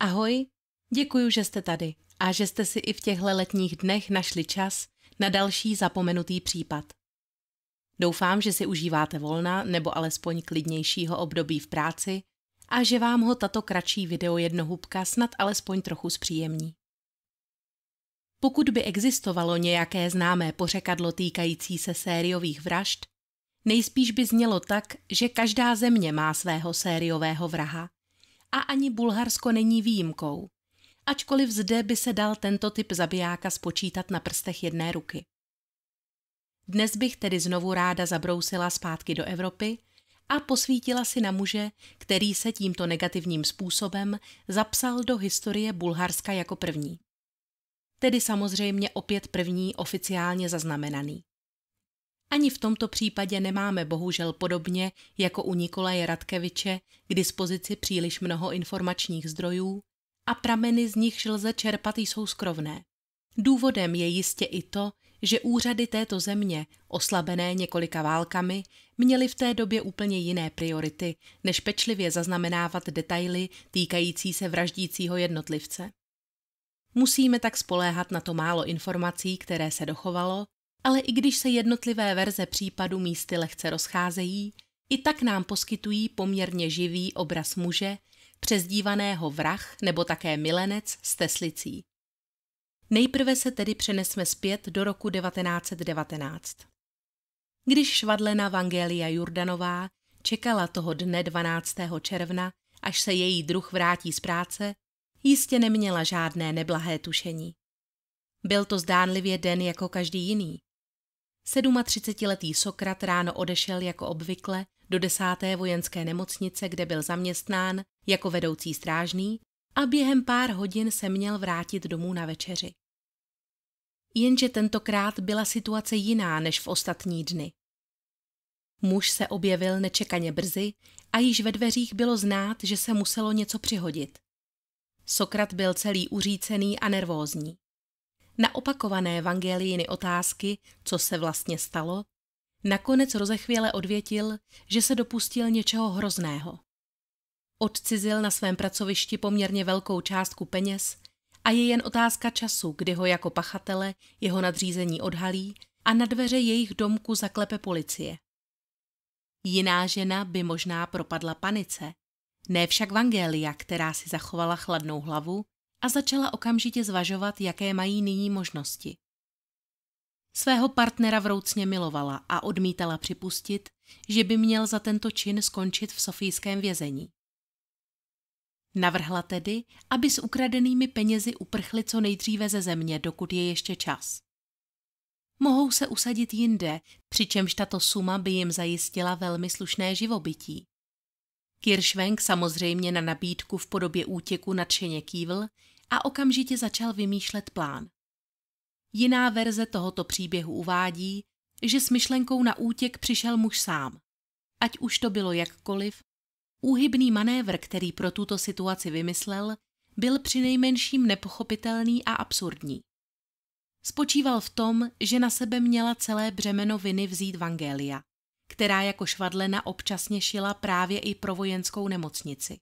Ahoj, děkuji, že jste tady a že jste si i v těchto letních dnech našli čas na další zapomenutý případ. Doufám, že si užíváte volna nebo alespoň klidnějšího období v práci a že vám ho tato kratší video jednohubka snad alespoň trochu zpříjemní. Pokud by existovalo nějaké známé pořekadlo týkající se sériových vražd, nejspíš by znělo tak, že každá země má svého sériového vraha a ani Bulharsko není výjimkou. Ačkoliv zde by se dal tento typ zabijáka spočítat na prstech jedné ruky. Dnes bych tedy znovu ráda zabrousila zpátky do Evropy a posvítila si na muže, který se tímto negativním způsobem zapsal do historie Bulharska jako první. Tedy samozřejmě opět první oficiálně zaznamenaný. Ani v tomto případě nemáme bohužel podobně jako u Nikolaje Radkeviče k dispozici příliš mnoho informačních zdrojů a prameny z nich lze čerpat jsou skrovné. Důvodem je jistě i to, že úřady této země, oslabené několika válkami, měly v té době úplně jiné priority, než pečlivě zaznamenávat detaily týkající se vraždícího jednotlivce. Musíme tak spoléhat na to málo informací, které se dochovalo, ale i když se jednotlivé verze případu místy lehce rozcházejí, i tak nám poskytují poměrně živý obraz muže, přezdívaného vrah nebo také milenec s teslicí. Nejprve se tedy přenesme zpět do roku 1919. Když švadlena Vangelia Jurdanová čekala toho dne 12. června, až se její druh vrátí z práce, jistě neměla žádné neblahé tušení. Byl to zdánlivě den jako každý jiný. 37-letý Sokrat ráno odešel jako obvykle do desáté vojenské nemocnice, kde byl zaměstnán jako vedoucí strážný a během pár hodin se měl vrátit domů na večeři. Jenže tentokrát byla situace jiná než v ostatní dny. Muž se objevil nečekaně brzy a již ve dveřích bylo znát, že se muselo něco přihodit. Sokrat byl celý uřícený a nervózní na opakované evangelijiny otázky, co se vlastně stalo, nakonec rozechvěle odvětil, že se dopustil něčeho hrozného. Odcizil na svém pracovišti poměrně velkou částku peněz a je jen otázka času, kdy ho jako pachatele jeho nadřízení odhalí a na dveře jejich domku zaklepe policie. Jiná žena by možná propadla panice, ne však Vangelia, která si zachovala chladnou hlavu a začala okamžitě zvažovat, jaké mají nyní možnosti. Svého partnera vroucně milovala a odmítala připustit, že by měl za tento čin skončit v sofijském vězení. Navrhla tedy, aby s ukradenými penězi uprchli co nejdříve ze země, dokud je ještě čas. Mohou se usadit jinde, přičemž tato suma by jim zajistila velmi slušné živobytí. Kiršvenk samozřejmě na nabídku v podobě útěku nadšeně kývl a okamžitě začal vymýšlet plán. Jiná verze tohoto příběhu uvádí, že s myšlenkou na útěk přišel muž sám. Ať už to bylo jakkoliv, úhybný manévr, který pro tuto situaci vymyslel, byl přinejmenším nepochopitelný a absurdní. Spočíval v tom, že na sebe měla celé břemeno viny vzít Vangelia která jako švadlena občasně šila právě i pro vojenskou nemocnici.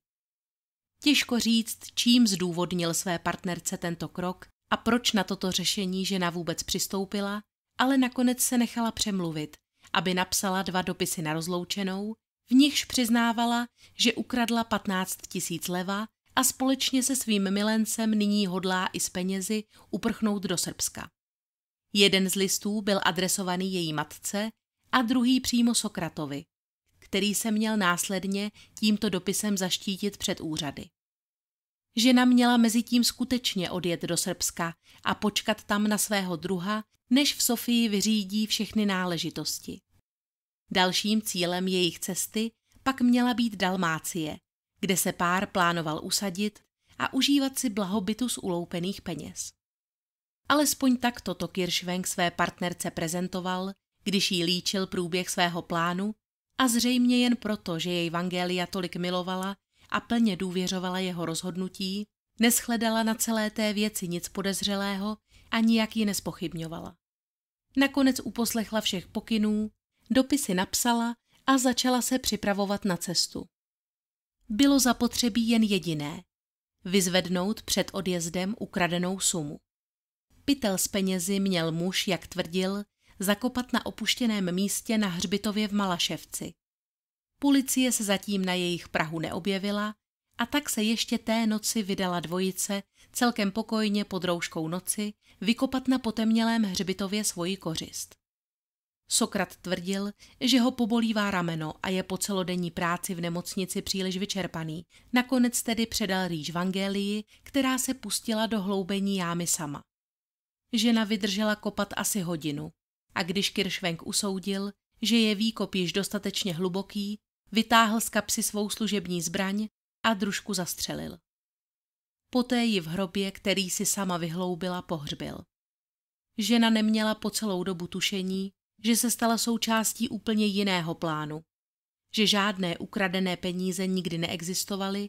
Těžko říct, čím zdůvodnil své partnerce tento krok a proč na toto řešení žena vůbec přistoupila, ale nakonec se nechala přemluvit, aby napsala dva dopisy na rozloučenou, v nichž přiznávala, že ukradla 15 tisíc leva a společně se svým milencem nyní hodlá i s penězi uprchnout do Srbska. Jeden z listů byl adresovaný její matce a druhý přímo Sokratovi, který se měl následně tímto dopisem zaštítit před úřady. Žena měla mezi tím skutečně odjet do Srbska a počkat tam na svého druha, než v Sofii vyřídí všechny náležitosti. Dalším cílem jejich cesty pak měla být Dalmácie, kde se pár plánoval usadit a užívat si blahobytu z uloupených peněz. Alespoň takto to Kiršvenk své partnerce prezentoval když jí líčil průběh svého plánu a zřejmě jen proto, že jej Vangelia tolik milovala a plně důvěřovala jeho rozhodnutí, neschledala na celé té věci nic podezřelého a nijak ji nespochybňovala. Nakonec uposlechla všech pokynů, dopisy napsala a začala se připravovat na cestu. Bylo zapotřebí jen jediné – vyzvednout před odjezdem ukradenou sumu. Pytel s penězi měl muž, jak tvrdil, zakopat na opuštěném místě na hřbitově v Malaševci. Policie se zatím na jejich Prahu neobjevila a tak se ještě té noci vydala dvojice celkem pokojně pod rouškou noci vykopat na potemnělém hřbitově svoji kořist. Sokrat tvrdil, že ho pobolívá rameno a je po celodenní práci v nemocnici příliš vyčerpaný. Nakonec tedy předal rýž Vangelii, která se pustila do hloubení jámy sama. Žena vydržela kopat asi hodinu, a když Kiršvenk usoudil, že je výkop již dostatečně hluboký, vytáhl z kapsy svou služební zbraň a družku zastřelil. Poté ji v hrobě, který si sama vyhloubila, pohřbil. Žena neměla po celou dobu tušení, že se stala součástí úplně jiného plánu, že žádné ukradené peníze nikdy neexistovaly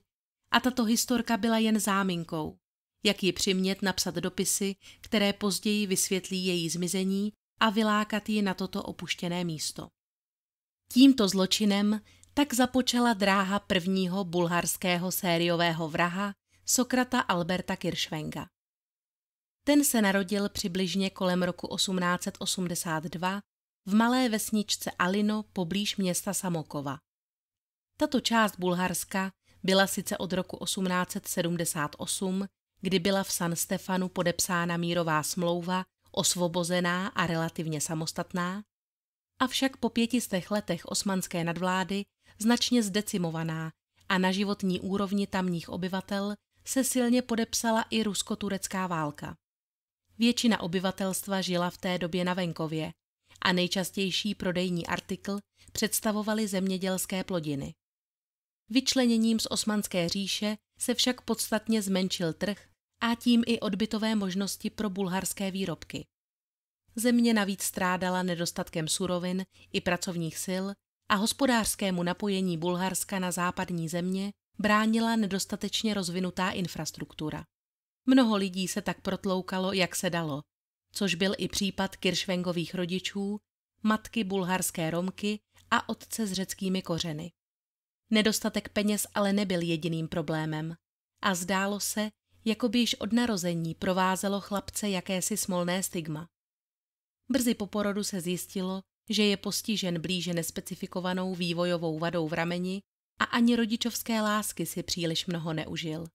a tato historka byla jen záminkou, jak ji přimět napsat dopisy, které později vysvětlí její zmizení a vylákat ji na toto opuštěné místo. Tímto zločinem tak započala dráha prvního bulharského sériového vraha Sokrata Alberta Kiršvenga. Ten se narodil přibližně kolem roku 1882 v malé vesničce Alino poblíž města Samokova. Tato část Bulharska byla sice od roku 1878, kdy byla v San Stefanu podepsána mírová smlouva osvobozená a relativně samostatná, avšak po pětistech letech osmanské nadvlády značně zdecimovaná a na životní úrovni tamních obyvatel se silně podepsala i rusko-turecká válka. Většina obyvatelstva žila v té době na venkově a nejčastější prodejní artikl představovaly zemědělské plodiny. Vyčleněním z Osmanské říše se však podstatně zmenšil trh a tím i odbytové možnosti pro bulharské výrobky. Země navíc strádala nedostatkem surovin i pracovních sil a hospodářskému napojení Bulharska na západní země bránila nedostatečně rozvinutá infrastruktura. Mnoho lidí se tak protloukalo, jak se dalo, což byl i případ Kiršvengových rodičů, matky bulharské Romky a otce s řeckými kořeny. Nedostatek peněz ale nebyl jediným problémem a zdálo se, jako by již od narození provázelo chlapce jakési smolné stigma. Brzy po porodu se zjistilo, že je postižen blíže nespecifikovanou vývojovou vadou v rameni a ani rodičovské lásky si příliš mnoho neužil.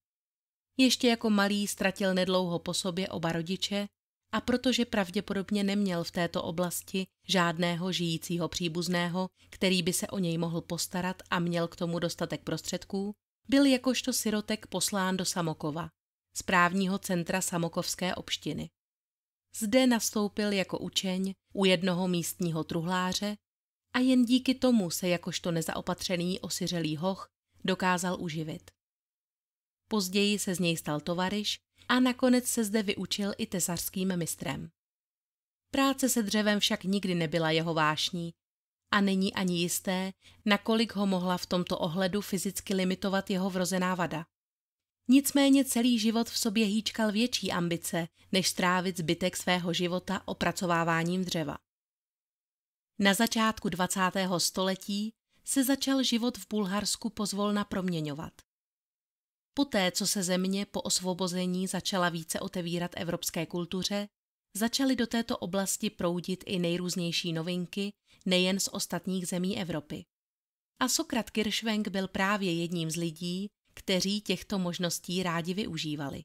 Ještě jako malý ztratil nedlouho po sobě oba rodiče a protože pravděpodobně neměl v této oblasti žádného žijícího příbuzného, který by se o něj mohl postarat a měl k tomu dostatek prostředků, byl jakožto sirotek poslán do Samokova, správního centra Samokovské obštiny. Zde nastoupil jako učeň u jednoho místního truhláře a jen díky tomu se jakožto nezaopatřený osiřelý hoch dokázal uživit. Později se z něj stal tovariš a nakonec se zde vyučil i tesařským mistrem. Práce se dřevem však nikdy nebyla jeho vášní a není ani jisté, nakolik ho mohla v tomto ohledu fyzicky limitovat jeho vrozená vada. Nicméně celý život v sobě hýčkal větší ambice, než strávit zbytek svého života opracováváním dřeva. Na začátku 20. století se začal život v Bulharsku pozvolna proměňovat. Poté, co se země po osvobození začala více otevírat evropské kultuře, začaly do této oblasti proudit i nejrůznější novinky, nejen z ostatních zemí Evropy. A Sokrat Kiršvenk byl právě jedním z lidí, kteří těchto možností rádi využívali.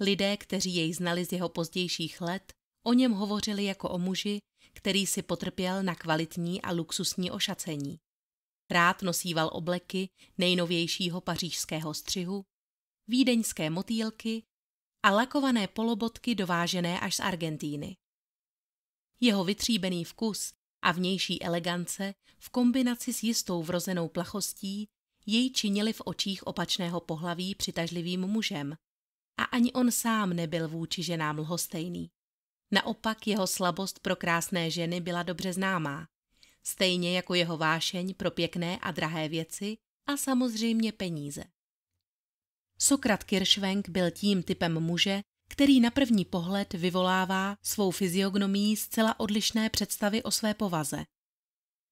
Lidé, kteří jej znali z jeho pozdějších let, o něm hovořili jako o muži, který si potrpěl na kvalitní a luxusní ošacení. Rád nosíval obleky nejnovějšího pařížského střihu, vídeňské motýlky a lakované polobotky dovážené až z Argentíny. Jeho vytříbený vkus a vnější elegance v kombinaci s jistou vrozenou plachostí jej činili v očích opačného pohlaví přitažlivým mužem. A ani on sám nebyl vůči ženám lhostejný. Naopak jeho slabost pro krásné ženy byla dobře známá, stejně jako jeho vášeň pro pěkné a drahé věci a samozřejmě peníze. Sokrat Kiršvenk byl tím typem muže, který na první pohled vyvolává svou fyziognomii zcela odlišné představy o své povaze.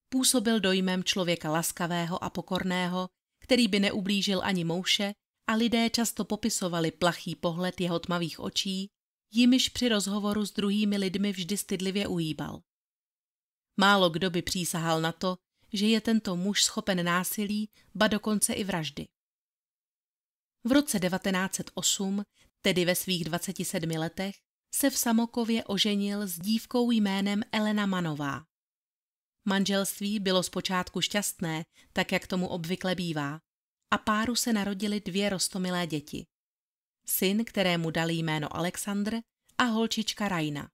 Působil dojmem člověka laskavého a pokorného, který by neublížil ani mouše, a lidé často popisovali plachý pohled jeho tmavých očí, jimiž při rozhovoru s druhými lidmi vždy stydlivě ujíbal. Málo kdo by přísahal na to, že je tento muž schopen násilí, ba dokonce i vraždy. V roce 1908, tedy ve svých 27 letech, se v Samokově oženil s dívkou jménem Elena Manová. Manželství bylo zpočátku šťastné, tak jak tomu obvykle bývá, a páru se narodily dvě rostomilé děti. Syn, kterému dali jméno Alexandr, a holčička Rajna.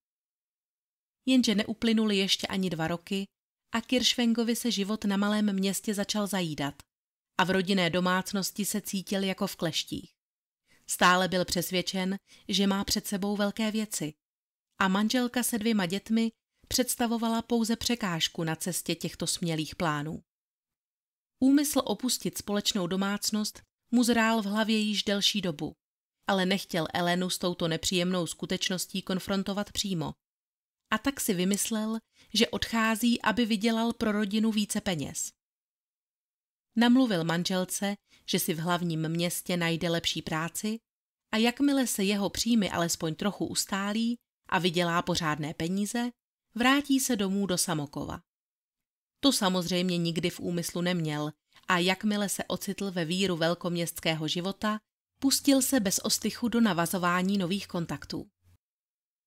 Jenže neuplynuli ještě ani dva roky a Kiršvengovi se život na malém městě začal zajídat a v rodinné domácnosti se cítil jako v kleštích. Stále byl přesvědčen, že má před sebou velké věci a manželka se dvěma dětmi představovala pouze překážku na cestě těchto smělých plánů. Úmysl opustit společnou domácnost mu zrál v hlavě již delší dobu, ale nechtěl Elenu s touto nepříjemnou skutečností konfrontovat přímo. A tak si vymyslel, že odchází, aby vydělal pro rodinu více peněz. Namluvil manželce, že si v hlavním městě najde lepší práci a jakmile se jeho příjmy alespoň trochu ustálí a vydělá pořádné peníze, vrátí se domů do Samokova. To samozřejmě nikdy v úmyslu neměl a jakmile se ocitl ve víru velkoměstského života, pustil se bez ostychu do navazování nových kontaktů.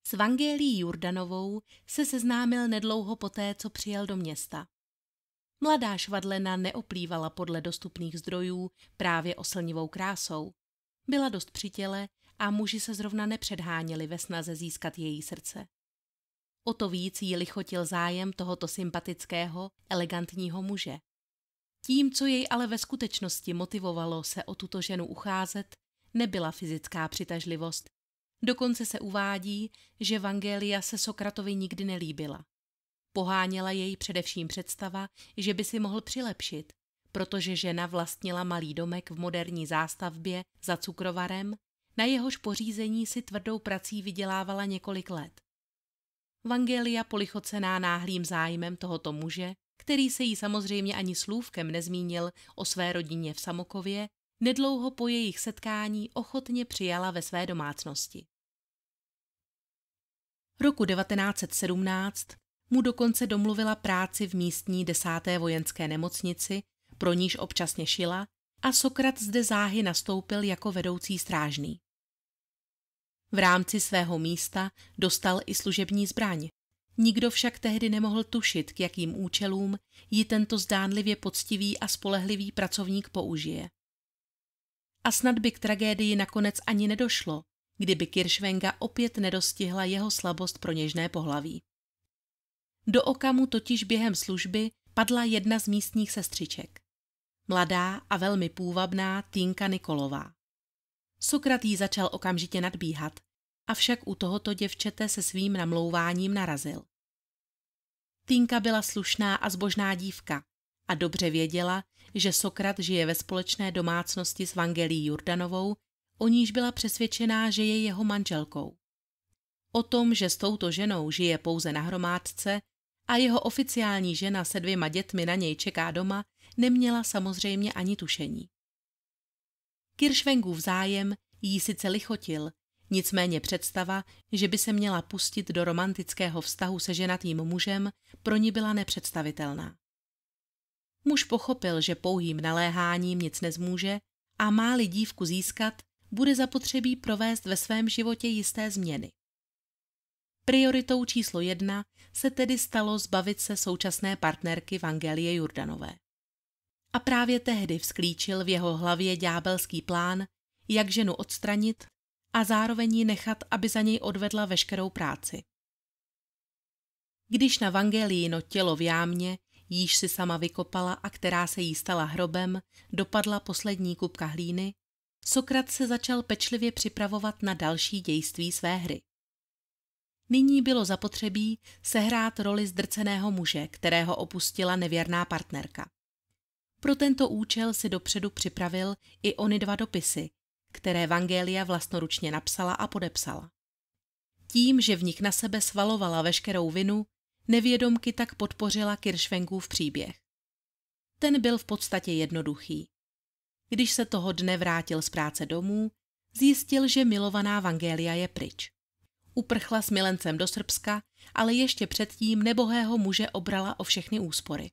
S Vangelií Jurdanovou se seznámil nedlouho poté, co přijel do města. Mladá švadlena neoplývala podle dostupných zdrojů právě oslnivou krásou. Byla dost při těle a muži se zrovna nepředháněli ve snaze získat její srdce. O to víc jí lichotil zájem tohoto sympatického, elegantního muže. Tím, co jej ale ve skutečnosti motivovalo se o tuto ženu ucházet, nebyla fyzická přitažlivost. Dokonce se uvádí, že Vangelia se Sokratovi nikdy nelíbila. Poháněla jej především představa, že by si mohl přilepšit, protože žena vlastnila malý domek v moderní zástavbě za cukrovarem, na jehož pořízení si tvrdou prací vydělávala několik let. Vangelia polichocená náhlým zájmem tohoto muže, který se jí samozřejmě ani slůvkem nezmínil o své rodině v Samokově, nedlouho po jejich setkání ochotně přijala ve své domácnosti. Roku 1917 mu dokonce domluvila práci v místní desáté vojenské nemocnici, pro níž občasně šila, a Sokrat zde záhy nastoupil jako vedoucí strážný. V rámci svého místa dostal i služební zbraň. Nikdo však tehdy nemohl tušit, k jakým účelům ji tento zdánlivě poctivý a spolehlivý pracovník použije. A snad by k tragédii nakonec ani nedošlo, kdyby Kiršvenga opět nedostihla jeho slabost pro něžné pohlaví. Do mu totiž během služby padla jedna z místních sestřiček. Mladá a velmi půvabná Týnka Nikolová. Sokrat jí začal okamžitě nadbíhat, avšak u tohoto děvčete se svým namlouváním narazil. Týnka byla slušná a zbožná dívka a dobře věděla, že Sokrat žije ve společné domácnosti s Vangelí Jordanovou, o níž byla přesvědčená, že je jeho manželkou. O tom, že s touto ženou žije pouze na hromádce a jeho oficiální žena se dvěma dětmi na něj čeká doma, neměla samozřejmě ani tušení. Kiršvengův zájem jí sice lichotil, nicméně představa, že by se měla pustit do romantického vztahu se ženatým mužem, pro ní byla nepředstavitelná. Muž pochopil, že pouhým naléháním nic nezmůže a má-li dívku získat, bude zapotřebí provést ve svém životě jisté změny. Prioritou číslo jedna se tedy stalo zbavit se současné partnerky Vangelie Jurdanové. A právě tehdy vzklíčil v jeho hlavě ďábelský plán, jak ženu odstranit a zároveň ji nechat, aby za něj odvedla veškerou práci. Když na Vangelíno tělo v jámě, již si sama vykopala a která se jí stala hrobem, dopadla poslední kupka hlíny, Sokrat se začal pečlivě připravovat na další dějství své hry. Nyní bylo zapotřebí sehrát roli zdrceného muže, kterého opustila nevěrná partnerka. Pro tento účel si dopředu připravil i ony dva dopisy, které Vangelia vlastnoručně napsala a podepsala. Tím, že v nich na sebe svalovala veškerou vinu, nevědomky tak podpořila Kiršvenkův příběh. Ten byl v podstatě jednoduchý. Když se toho dne vrátil z práce domů, zjistil, že milovaná Vangelia je pryč. Uprchla s milencem do Srbska, ale ještě předtím nebohého muže obrala o všechny úspory.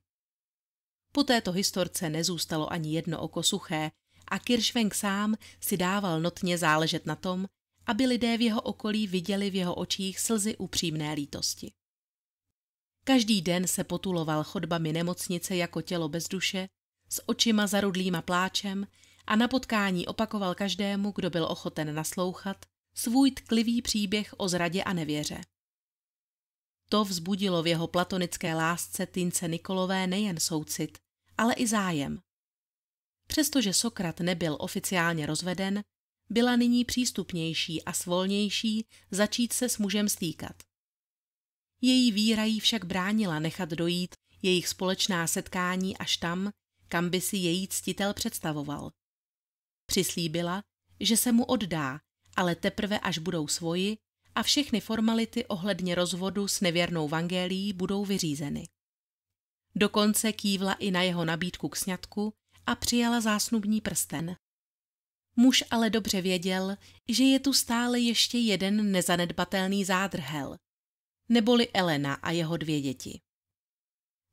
Po této historce nezůstalo ani jedno oko suché a Kiršvenk sám si dával notně záležet na tom, aby lidé v jeho okolí viděli v jeho očích slzy upřímné lítosti. Každý den se potuloval chodbami nemocnice jako tělo bez duše, s očima zarudlýma pláčem a na potkání opakoval každému, kdo byl ochoten naslouchat, svůj tklivý příběh o zradě a nevěře. To vzbudilo v jeho platonické lásce Tince Nikolové nejen soucit, ale i zájem. Přestože Sokrat nebyl oficiálně rozveden, byla nyní přístupnější a svolnější začít se s mužem stýkat. Její víra jí však bránila nechat dojít jejich společná setkání až tam, kam by si její ctitel představoval. Přislíbila, že se mu oddá, ale teprve až budou svoji a všechny formality ohledně rozvodu s nevěrnou Vangélií budou vyřízeny. Dokonce kývla i na jeho nabídku k sňatku a přijala zásnubní prsten. Muž ale dobře věděl, že je tu stále ještě jeden nezanedbatelný zádrhel, neboli Elena a jeho dvě děti.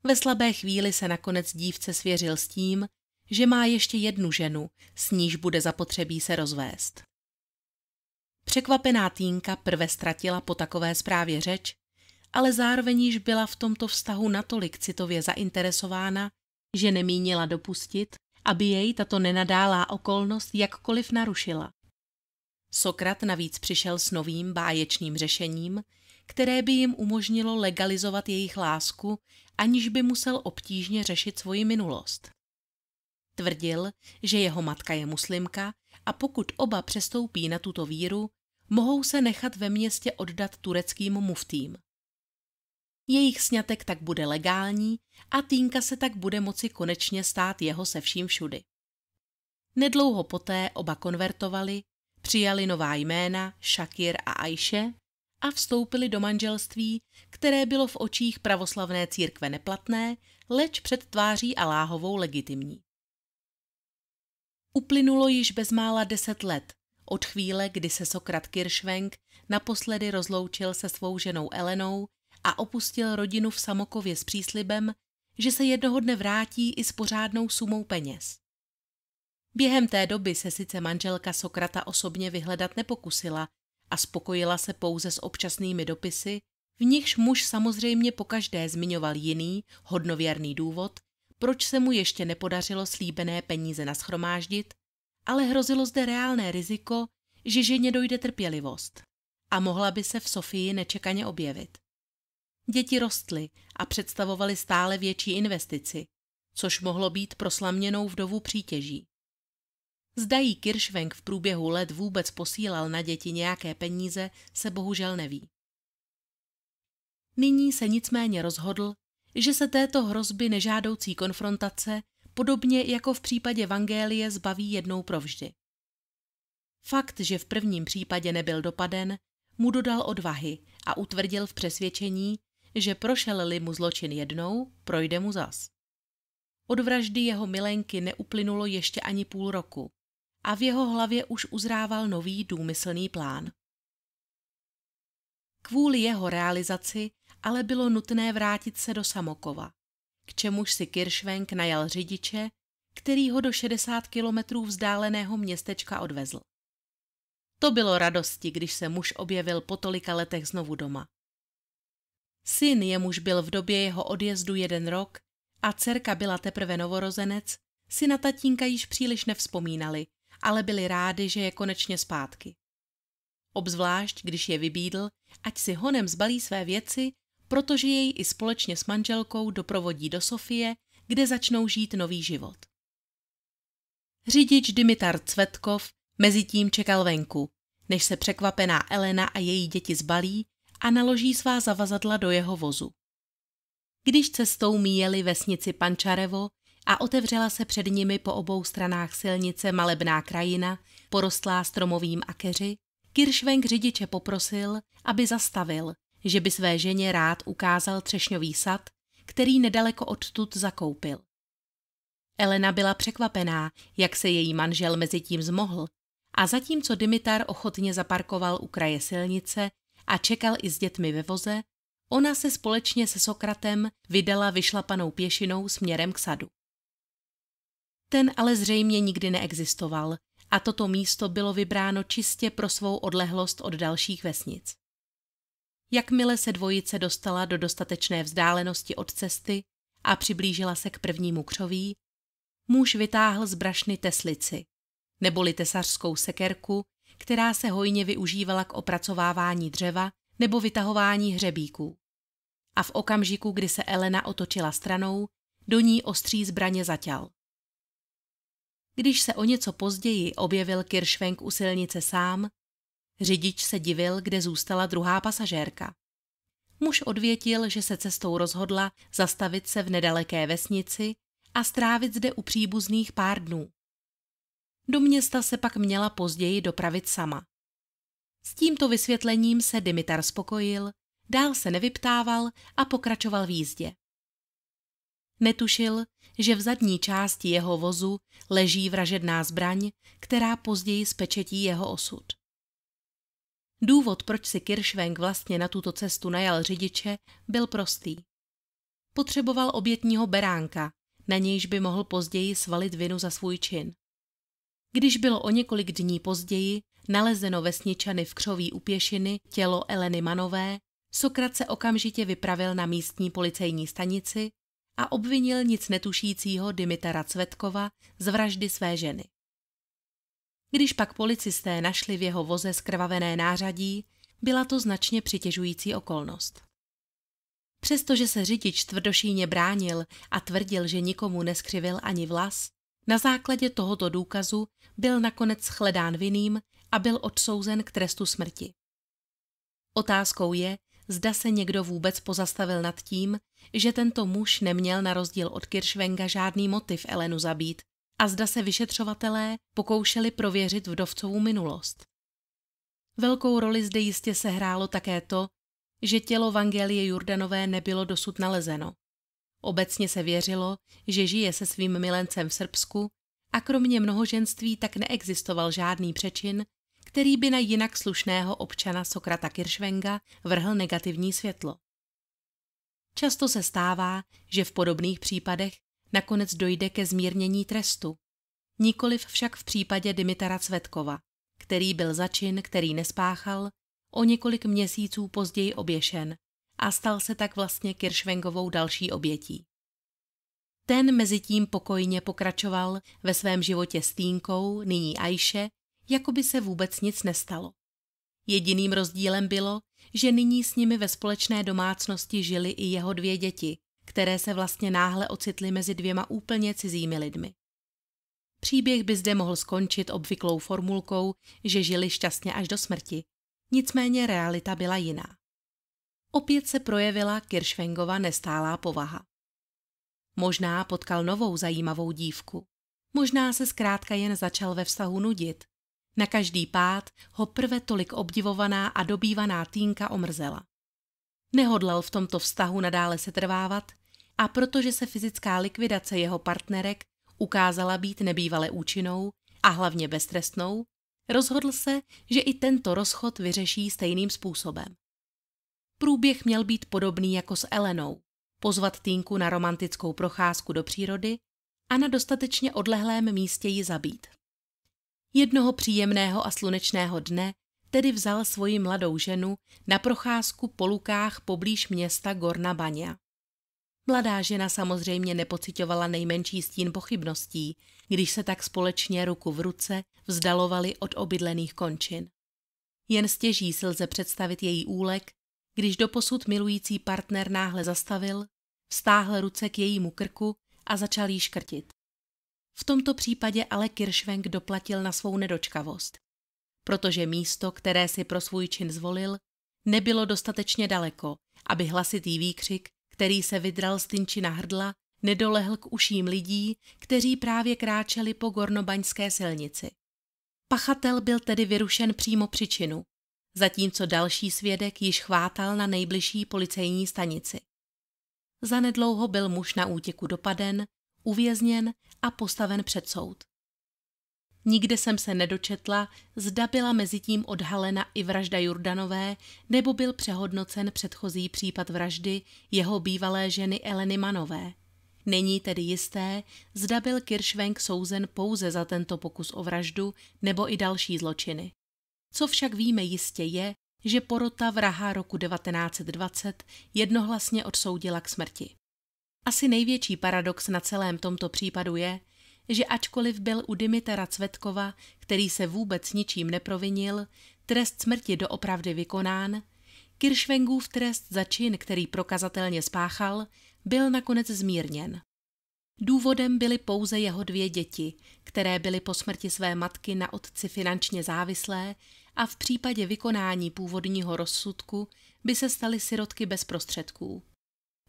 Ve slabé chvíli se nakonec dívce svěřil s tím, že má ještě jednu ženu, s níž bude zapotřebí se rozvést. Překvapená týnka prve ztratila po takové zprávě řeč ale zároveň již byla v tomto vztahu natolik citově zainteresována, že nemínila dopustit, aby jej tato nenadálá okolnost jakkoliv narušila. Sokrat navíc přišel s novým báječným řešením, které by jim umožnilo legalizovat jejich lásku, aniž by musel obtížně řešit svoji minulost. Tvrdil, že jeho matka je muslimka a pokud oba přestoupí na tuto víru, mohou se nechat ve městě oddat tureckým muftím. Jejich snětek tak bude legální a Týnka se tak bude moci konečně stát jeho se vším všudy. Nedlouho poté oba konvertovali, přijali nová jména Shakir a Ajše a vstoupili do manželství, které bylo v očích pravoslavné církve neplatné, leč před tváří Aláhovou legitimní. Uplynulo již bezmála deset let od chvíle, kdy se Sokrat Kiršvenk naposledy rozloučil se svou ženou Elenou a opustil rodinu v Samokově s příslibem, že se jednoho dne vrátí i s pořádnou sumou peněz. Během té doby se sice manželka Sokrata osobně vyhledat nepokusila a spokojila se pouze s občasnými dopisy, v nichž muž samozřejmě pokaždé zmiňoval jiný, hodnověrný důvod, proč se mu ještě nepodařilo slíbené peníze naschromáždit, ale hrozilo zde reálné riziko, že ženě dojde trpělivost a mohla by se v Sofii nečekaně objevit. Děti rostly a představovaly stále větší investici, což mohlo být pro slaměnou vdovu přítěží. Zdají Kiršvenk v průběhu let vůbec posílal na děti nějaké peníze, se bohužel neví. Nyní se nicméně rozhodl, že se této hrozby nežádoucí konfrontace, podobně jako v případě Vangélie, zbaví jednou provždy. Fakt, že v prvním případě nebyl dopaden, mu dodal odvahy a utvrdil v přesvědčení, že prošel-li mu zločin jednou, projde mu zas. Od vraždy jeho milenky neuplynulo ještě ani půl roku a v jeho hlavě už uzrával nový důmyslný plán. Kvůli jeho realizaci ale bylo nutné vrátit se do Samokova, k čemuž si Kiršvenk najal řidiče, který ho do 60 kilometrů vzdáleného městečka odvezl. To bylo radosti, když se muž objevil po tolika letech znovu doma. Syn jemuž byl v době jeho odjezdu jeden rok a dcerka byla teprve novorozenec, si na tatínka již příliš nevzpomínali, ale byli rádi, že je konečně zpátky. Obzvlášť, když je vybídl, ať si honem zbalí své věci, protože jej i společně s manželkou doprovodí do Sofie, kde začnou žít nový život. Řidič Dimitar Cvetkov mezitím čekal venku, než se překvapená Elena a její děti zbalí a naloží svá zavazadla do jeho vozu. Když cestou míjeli vesnici Pančarevo a otevřela se před nimi po obou stranách silnice malebná krajina, porostlá stromovým akeři, Kiršvenk řidiče poprosil, aby zastavil, že by své ženě rád ukázal třešňový sad, který nedaleko odtud zakoupil. Elena byla překvapená, jak se její manžel mezi tím zmohl a zatímco Dimitar ochotně zaparkoval u kraje silnice a čekal i s dětmi ve voze, ona se společně se Sokratem vydala vyšlapanou pěšinou směrem k sadu. Ten ale zřejmě nikdy neexistoval a toto místo bylo vybráno čistě pro svou odlehlost od dalších vesnic. Jakmile se dvojice dostala do dostatečné vzdálenosti od cesty a přiblížila se k prvnímu křoví, muž vytáhl z brašny teslici, neboli tesařskou sekerku, která se hojně využívala k opracovávání dřeva nebo vytahování hřebíků. A v okamžiku, kdy se Elena otočila stranou, do ní ostří zbraně zaťal. Když se o něco později objevil Kiršvenk u silnice sám, řidič se divil, kde zůstala druhá pasažérka. Muž odvětil, že se cestou rozhodla zastavit se v nedaleké vesnici a strávit zde u příbuzných pár dnů. Do města se pak měla později dopravit sama. S tímto vysvětlením se Dimitar spokojil, dál se nevyptával a pokračoval v jízdě. Netušil, že v zadní části jeho vozu leží vražedná zbraň, která později spečetí jeho osud. Důvod, proč si Kiršvenk vlastně na tuto cestu najal řidiče, byl prostý. Potřeboval obětního beránka, na nějž by mohl později svalit vinu za svůj čin když bylo o několik dní později nalezeno vesničany v křoví u pěšiny tělo Eleny Manové, Sokrat se okamžitě vypravil na místní policejní stanici a obvinil nic netušícího Dimitara Cvetkova z vraždy své ženy. Když pak policisté našli v jeho voze skrvavené nářadí, byla to značně přitěžující okolnost. Přestože se řidič tvrdošíně bránil a tvrdil, že nikomu neskřivil ani vlas, na základě tohoto důkazu byl nakonec shledán vinným a byl odsouzen k trestu smrti. Otázkou je, zda se někdo vůbec pozastavil nad tím, že tento muž neměl na rozdíl od Kiršvenga žádný motiv Elenu zabít a zda se vyšetřovatelé pokoušeli prověřit vdovcovou minulost. Velkou roli zde jistě sehrálo také to, že tělo Vangelie Jordanové nebylo dosud nalezeno. Obecně se věřilo, že žije se svým milencem v Srbsku a kromě mnohoženství tak neexistoval žádný přečin, který by na jinak slušného občana Sokrata Kiršvenga vrhl negativní světlo. Často se stává, že v podobných případech nakonec dojde ke zmírnění trestu, nikoliv však v případě Dimitara Cvetkova, který byl začin, který nespáchal, o několik měsíců později oběšen a stal se tak vlastně Kiršvengovou další obětí. Ten mezi tím pokojně pokračoval ve svém životě s Týnkou, nyní Ajše, jako by se vůbec nic nestalo. Jediným rozdílem bylo, že nyní s nimi ve společné domácnosti žili i jeho dvě děti, které se vlastně náhle ocitly mezi dvěma úplně cizími lidmi. Příběh by zde mohl skončit obvyklou formulkou, že žili šťastně až do smrti. Nicméně realita byla jiná. Opět se projevila Kiršvengova nestálá povaha. Možná potkal novou zajímavou dívku. Možná se zkrátka jen začal ve vztahu nudit. Na každý pád ho prve tolik obdivovaná a dobývaná týnka omrzela. Nehodlal v tomto vztahu nadále setrvávat a protože se fyzická likvidace jeho partnerek ukázala být nebývale účinnou a hlavně beztrestnou, rozhodl se, že i tento rozchod vyřeší stejným způsobem. Průběh měl být podobný jako s Elenou. Pozvat Týnku na romantickou procházku do přírody a na dostatečně odlehlém místě ji zabít. Jednoho příjemného a slunečného dne tedy vzal svoji mladou ženu na procházku po lukách poblíž města Gorna Baňa. Mladá žena samozřejmě nepocitovala nejmenší stín pochybností, když se tak společně ruku v ruce vzdalovali od obydlených končin. Jen stěží si lze představit její úlek, když doposud milující partner náhle zastavil, vztáhl ruce k jejímu krku a začal jí škrtit. V tomto případě ale Kiršvenk doplatil na svou nedočkavost, protože místo, které si pro svůj čin zvolil, nebylo dostatečně daleko, aby hlasitý výkřik, který se vydral z na hrdla, nedolehl k uším lidí, kteří právě kráčeli po Gornobaňské silnici. Pachatel byl tedy vyrušen přímo při činu zatímco další svědek již chvátal na nejbližší policejní stanici. Zanedlouho byl muž na útěku dopaden, uvězněn a postaven před soud. Nikde jsem se nedočetla, zda byla mezi tím odhalena i vražda Jurdanové, nebo byl přehodnocen předchozí případ vraždy jeho bývalé ženy Eleny Manové. Není tedy jisté, zda byl Kiršvenk souzen pouze za tento pokus o vraždu nebo i další zločiny. Co však víme jistě je, že porota vraha roku 1920 jednohlasně odsoudila k smrti. Asi největší paradox na celém tomto případu je, že ačkoliv byl u Dimitera Cvetkova, který se vůbec ničím neprovinil, trest smrti doopravdy vykonán, Kiršvengův trest za čin, který prokazatelně spáchal, byl nakonec zmírněn. Důvodem byly pouze jeho dvě děti, které byly po smrti své matky na otci finančně závislé a v případě vykonání původního rozsudku by se staly sirotky bez prostředků.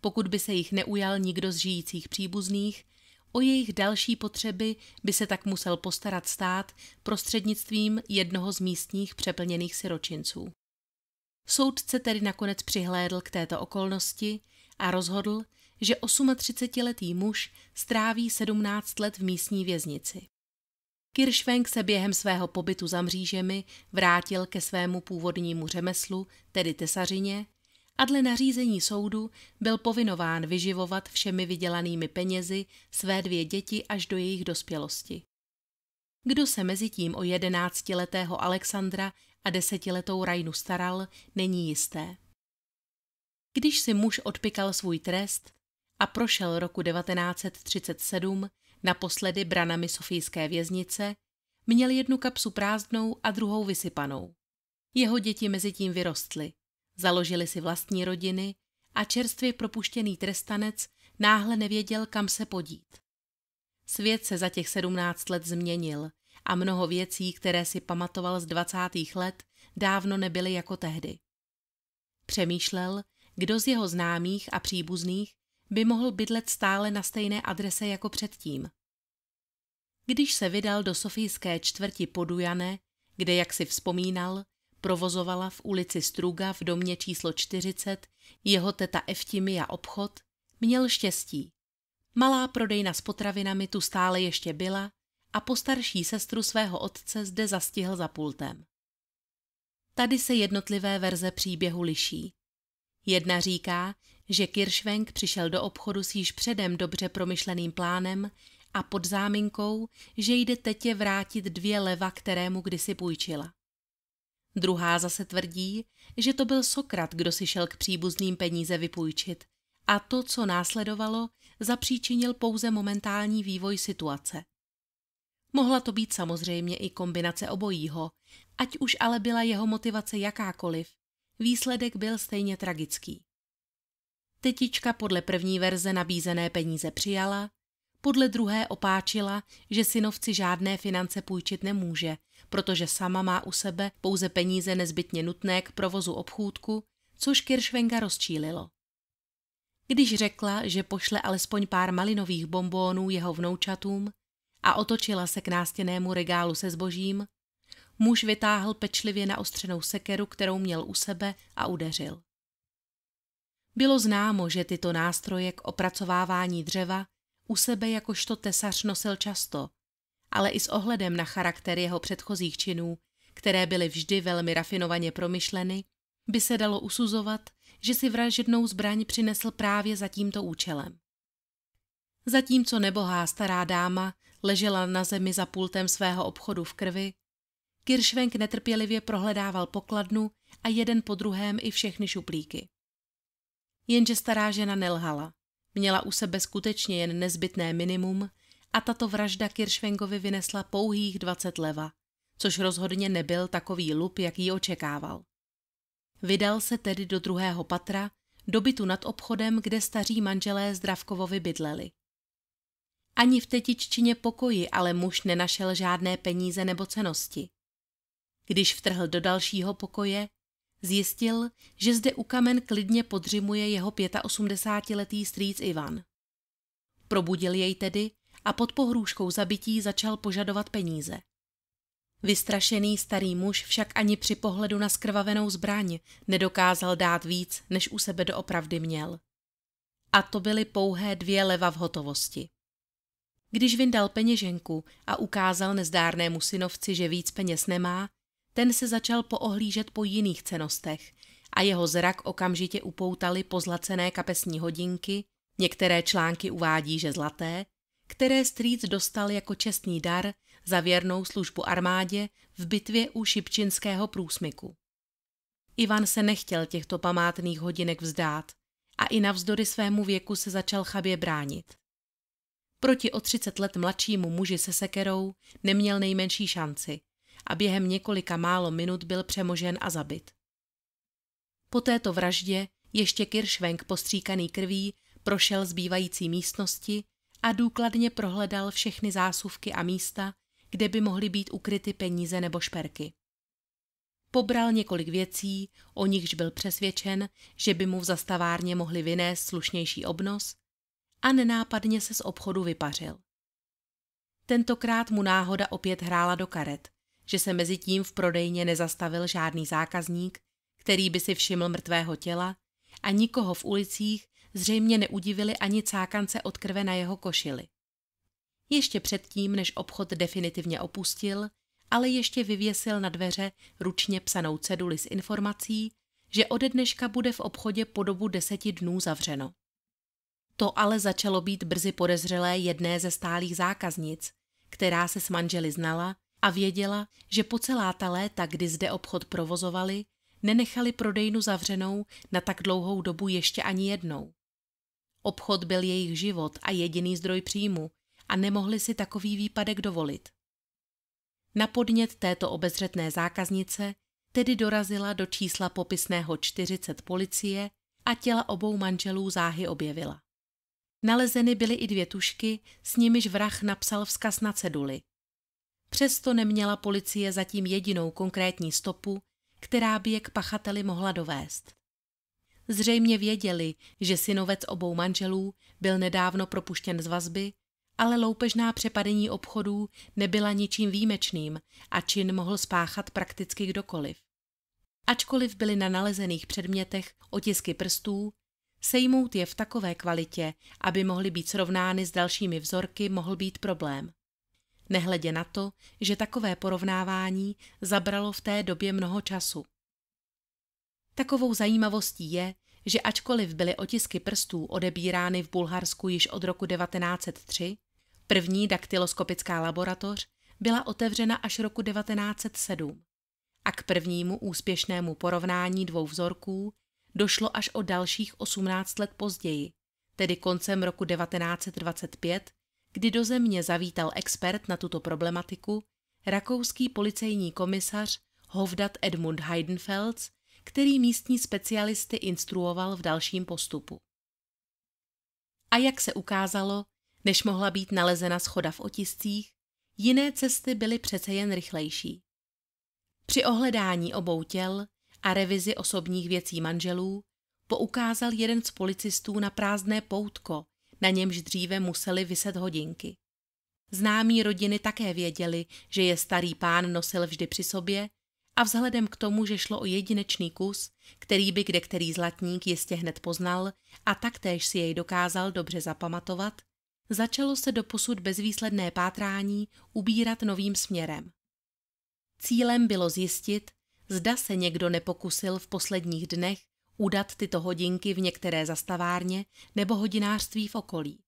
Pokud by se jich neujal nikdo z žijících příbuzných, o jejich další potřeby by se tak musel postarat stát prostřednictvím jednoho z místních přeplněných siročinců. Soudce tedy nakonec přihlédl k této okolnosti a rozhodl, že 38-letý muž stráví 17 let v místní věznici. Kiršvenk se během svého pobytu za mřížemi vrátil ke svému původnímu řemeslu, tedy tesařině, a dle nařízení soudu byl povinován vyživovat všemi vydělanými penězi své dvě děti až do jejich dospělosti. Kdo se mezi tím o jedenáctiletého Alexandra a desetiletou Rajnu staral, není jisté. Když si muž odpikal svůj trest a prošel roku 1937 naposledy branami sofijské věznice, měl jednu kapsu prázdnou a druhou vysypanou. Jeho děti mezi tím vyrostly, založili si vlastní rodiny a čerstvě propuštěný trestanec náhle nevěděl, kam se podít. Svět se za těch sedmnáct let změnil a mnoho věcí, které si pamatoval z dvacátých let, dávno nebyly jako tehdy. Přemýšlel, kdo z jeho známých a příbuzných by mohl bydlet stále na stejné adrese jako předtím. Když se vydal do sofijské čtvrti Podujane, kde, jak si vzpomínal, provozovala v ulici Struga v domě číslo 40 jeho teta Eftimia obchod, měl štěstí. Malá prodejna s potravinami tu stále ještě byla a postarší sestru svého otce zde zastihl za pultem. Tady se jednotlivé verze příběhu liší. Jedna říká, že Kiršvenk přišel do obchodu s již předem dobře promyšleným plánem a pod záminkou, že jde tetě vrátit dvě leva, kterému kdysi půjčila. Druhá zase tvrdí, že to byl Sokrat, kdo si šel k příbuzným peníze vypůjčit a to, co následovalo, zapříčinil pouze momentální vývoj situace. Mohla to být samozřejmě i kombinace obojího, ať už ale byla jeho motivace jakákoliv, výsledek byl stejně tragický. Tetička podle první verze nabízené peníze přijala, podle druhé opáčila, že synovci žádné finance půjčit nemůže, protože sama má u sebe pouze peníze nezbytně nutné k provozu obchůdku, což Kiršvenga rozčílilo. Když řekla, že pošle alespoň pár malinových bombónů jeho vnoučatům a otočila se k nástěnému regálu se zbožím, muž vytáhl pečlivě naostřenou sekeru, kterou měl u sebe a udeřil. Bylo známo, že tyto nástroje k opracovávání dřeva u sebe jakožto tesař nosil často, ale i s ohledem na charakter jeho předchozích činů, které byly vždy velmi rafinovaně promyšleny, by se dalo usuzovat, že si vražednou zbraň přinesl právě za tímto účelem. Zatímco nebohá stará dáma ležela na zemi za pultem svého obchodu v krvi, Kiršvenk netrpělivě prohledával pokladnu a jeden po druhém i všechny šuplíky. Jenže stará žena nelhala. Měla u sebe skutečně jen nezbytné minimum a tato vražda Kiršvengovi vynesla pouhých 20 leva, což rozhodně nebyl takový lup, jaký očekával. Vydal se tedy do druhého patra, do bytu nad obchodem, kde staří manželé Zdravkovovi bydleli. Ani v tetiččině pokoji ale muž nenašel žádné peníze nebo cenosti. Když vtrhl do dalšího pokoje, Zjistil, že zde u kamen klidně podřimuje jeho 85-letý strýc Ivan. Probudil jej tedy a pod pohrůžkou zabití začal požadovat peníze. Vystrašený starý muž však ani při pohledu na skrvavenou zbraň nedokázal dát víc, než u sebe doopravdy měl. A to byly pouhé dvě leva v hotovosti. Když vyndal peněženku a ukázal nezdárnému synovci, že víc peněz nemá, ten se začal poohlížet po jiných cenostech a jeho zrak okamžitě upoutaly pozlacené kapesní hodinky, některé články uvádí, že zlaté, které strýc dostal jako čestný dar za věrnou službu armádě v bitvě u Šipčinského průsmyku. Ivan se nechtěl těchto památných hodinek vzdát a i navzdory svému věku se začal chabě bránit. Proti o 30 let mladšímu muži se sekerou neměl nejmenší šanci – a během několika málo minut byl přemožen a zabit. Po této vraždě ještě Kiršvenk postříkaný krví prošel zbývající místnosti a důkladně prohledal všechny zásuvky a místa, kde by mohly být ukryty peníze nebo šperky. Pobral několik věcí, o nichž byl přesvědčen, že by mu v zastavárně mohli vynést slušnější obnos a nenápadně se z obchodu vypařil. Tentokrát mu náhoda opět hrála do karet že se mezi tím v prodejně nezastavil žádný zákazník, který by si všiml mrtvého těla a nikoho v ulicích zřejmě neudivili ani cákance od krve na jeho košili. Ještě předtím, než obchod definitivně opustil, ale ještě vyvěsil na dveře ručně psanou ceduli s informací, že ode dneška bude v obchodě po dobu deseti dnů zavřeno. To ale začalo být brzy podezřelé jedné ze stálých zákaznic, která se s manželi znala a věděla, že po celá ta léta, kdy zde obchod provozovali, nenechali prodejnu zavřenou na tak dlouhou dobu ještě ani jednou. Obchod byl jejich život a jediný zdroj příjmu a nemohli si takový výpadek dovolit. Na podnět této obezřetné zákaznice tedy dorazila do čísla popisného 40 policie a těla obou manželů záhy objevila. Nalezeny byly i dvě tušky, s nimiž vrah napsal vzkaz na ceduli – Přesto neměla policie zatím jedinou konkrétní stopu, která by je k pachateli mohla dovést. Zřejmě věděli, že synovec obou manželů byl nedávno propuštěn z vazby, ale loupežná přepadení obchodů nebyla ničím výjimečným a čin mohl spáchat prakticky kdokoliv. Ačkoliv byly na nalezených předmětech otisky prstů, sejmout je v takové kvalitě, aby mohly být srovnány s dalšími vzorky, mohl být problém nehledě na to, že takové porovnávání zabralo v té době mnoho času. Takovou zajímavostí je, že ačkoliv byly otisky prstů odebírány v Bulharsku již od roku 1903, první daktyloskopická laboratoř byla otevřena až roku 1907 a k prvnímu úspěšnému porovnání dvou vzorků došlo až o dalších 18 let později, tedy koncem roku 1925 kdy do země zavítal expert na tuto problematiku, rakouský policejní komisař Hovdat Edmund Heidenfels, který místní specialisty instruoval v dalším postupu. A jak se ukázalo, než mohla být nalezena schoda v otiscích, jiné cesty byly přece jen rychlejší. Při ohledání obou těl a revizi osobních věcí manželů poukázal jeden z policistů na prázdné poutko, na němž dříve museli vyset hodinky. Známí rodiny také věděli, že je starý pán nosil vždy při sobě a vzhledem k tomu, že šlo o jedinečný kus, který by kde který zlatník jistě hned poznal a taktéž si jej dokázal dobře zapamatovat, začalo se doposud bezvýsledné pátrání ubírat novým směrem. Cílem bylo zjistit, zda se někdo nepokusil v posledních dnech udat tyto hodinky v některé zastavárně nebo hodinářství v okolí.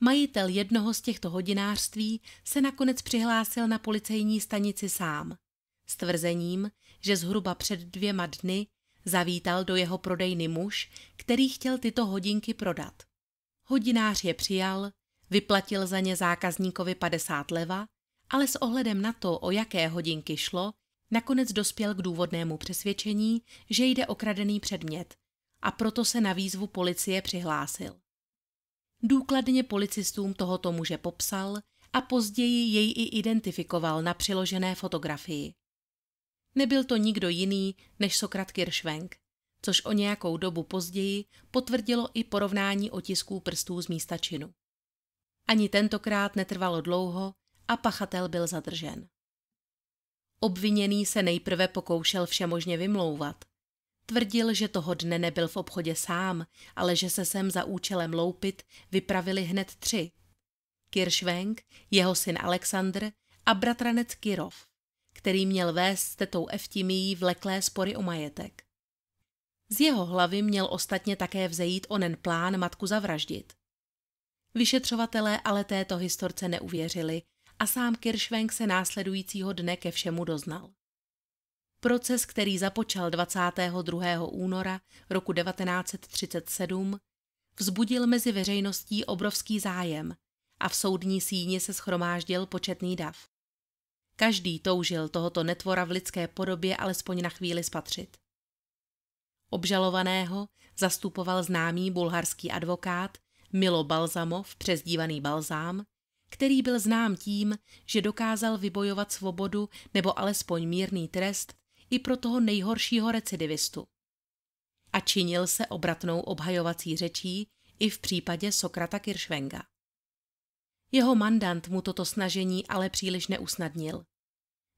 Majitel jednoho z těchto hodinářství se nakonec přihlásil na policejní stanici sám, s tvrzením, že zhruba před dvěma dny zavítal do jeho prodejny muž, který chtěl tyto hodinky prodat. Hodinář je přijal, vyplatil za ně zákazníkovi 50 leva, ale s ohledem na to, o jaké hodinky šlo, nakonec dospěl k důvodnému přesvědčení, že jde o kradený předmět a proto se na výzvu policie přihlásil. Důkladně policistům tohoto muže popsal a později jej i identifikoval na přiložené fotografii. Nebyl to nikdo jiný než Sokrat Kiršvenk, což o nějakou dobu později potvrdilo i porovnání otisků prstů z místa činu. Ani tentokrát netrvalo dlouho a pachatel byl zadržen. Obviněný se nejprve pokoušel všemožně vymlouvat. Tvrdil, že toho dne nebyl v obchodě sám, ale že se sem za účelem loupit vypravili hned tři. Kiršvenk, jeho syn Alexandr a bratranec Kirov, který měl vést s tetou Eftimií vleklé spory o majetek. Z jeho hlavy měl ostatně také vzejít onen plán matku zavraždit. Vyšetřovatelé ale této historce neuvěřili a sám Kiršvenk se následujícího dne ke všemu doznal. Proces, který započal 22. února roku 1937, vzbudil mezi veřejností obrovský zájem a v soudní síni se schromáždil početný dav. Každý toužil tohoto netvora v lidské podobě alespoň na chvíli spatřit. Obžalovaného zastupoval známý bulharský advokát Milo Balzamov, přezdívaný Balzám, který byl znám tím, že dokázal vybojovat svobodu nebo alespoň mírný trest i pro toho nejhoršího recidivistu. A činil se obratnou obhajovací řečí i v případě Sokrata Kiršvenga. Jeho mandant mu toto snažení ale příliš neusnadnil.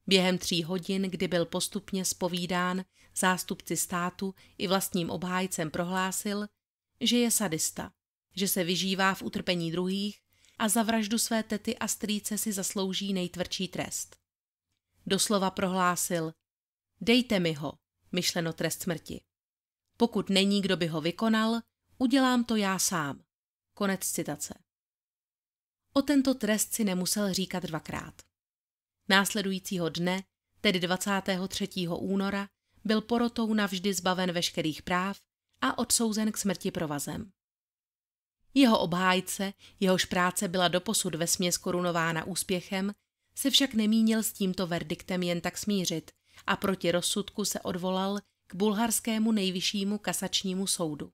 Během tří hodin, kdy byl postupně spovídán zástupci státu i vlastním obhájcem prohlásil, že je sadista, že se vyžívá v utrpení druhých a za vraždu své tety a strýce si zaslouží nejtvrdší trest. Doslova prohlásil, dejte mi ho, myšleno trest smrti. Pokud není, kdo by ho vykonal, udělám to já sám. Konec citace. O tento trest si nemusel říkat dvakrát. Následujícího dne, tedy 23. února, byl porotou navždy zbaven veškerých práv a odsouzen k smrti provazem. Jeho obhájce, jehož práce byla doposud směs korunována úspěchem, se však nemínil s tímto verdiktem jen tak smířit a proti rozsudku se odvolal k bulharskému nejvyššímu kasačnímu soudu.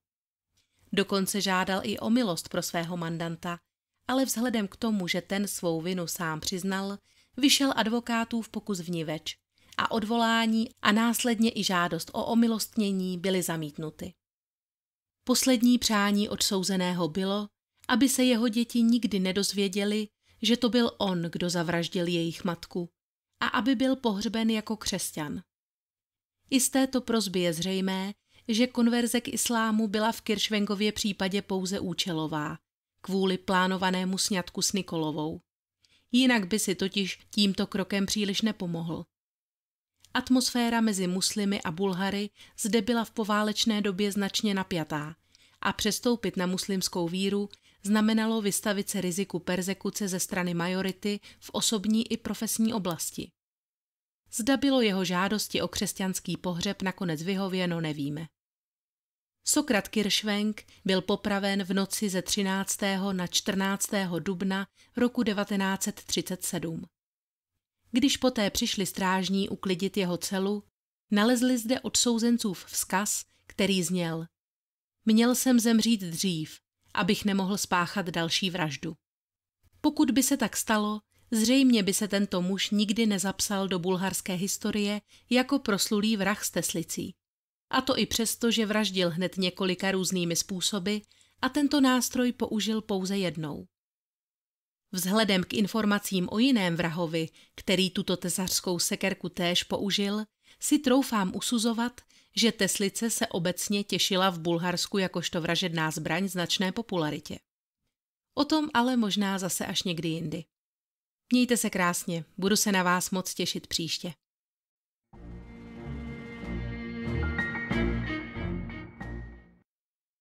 Dokonce žádal i o milost pro svého mandanta, ale vzhledem k tomu, že ten svou vinu sám přiznal, vyšel v pokus vniveč a odvolání a následně i žádost o omilostnění byly zamítnuty. Poslední přání odsouzeného bylo, aby se jeho děti nikdy nedozvěděli, že to byl on, kdo zavraždil jejich matku, a aby byl pohřben jako křesťan. I z této prozby je zřejmé, že konverze k islámu byla v Kiršvengově případě pouze účelová, kvůli plánovanému sňatku s Nikolovou. Jinak by si totiž tímto krokem příliš nepomohl. Atmosféra mezi muslimy a Bulhary zde byla v poválečné době značně napjatá a přestoupit na muslimskou víru znamenalo vystavit se riziku persekuce ze strany majority v osobní i profesní oblasti. Zda bylo jeho žádosti o křesťanský pohřeb nakonec vyhověno, nevíme. Sokrat Kiršvenk byl popraven v noci ze 13. na 14. dubna roku 1937. Když poté přišli strážní uklidit jeho celu, nalezli zde od souzencův vzkaz, který zněl Měl jsem zemřít dřív, abych nemohl spáchat další vraždu. Pokud by se tak stalo, zřejmě by se tento muž nikdy nezapsal do bulharské historie jako proslulý vrah s teslicí. A to i přesto, že vraždil hned několika různými způsoby a tento nástroj použil pouze jednou. Vzhledem k informacím o jiném vrahovi, který tuto tesařskou sekerku též použil, si troufám usuzovat, že teslice se obecně těšila v Bulharsku jakožto vražedná zbraň značné popularitě. O tom ale možná zase až někdy jindy. Mějte se krásně, budu se na vás moc těšit příště.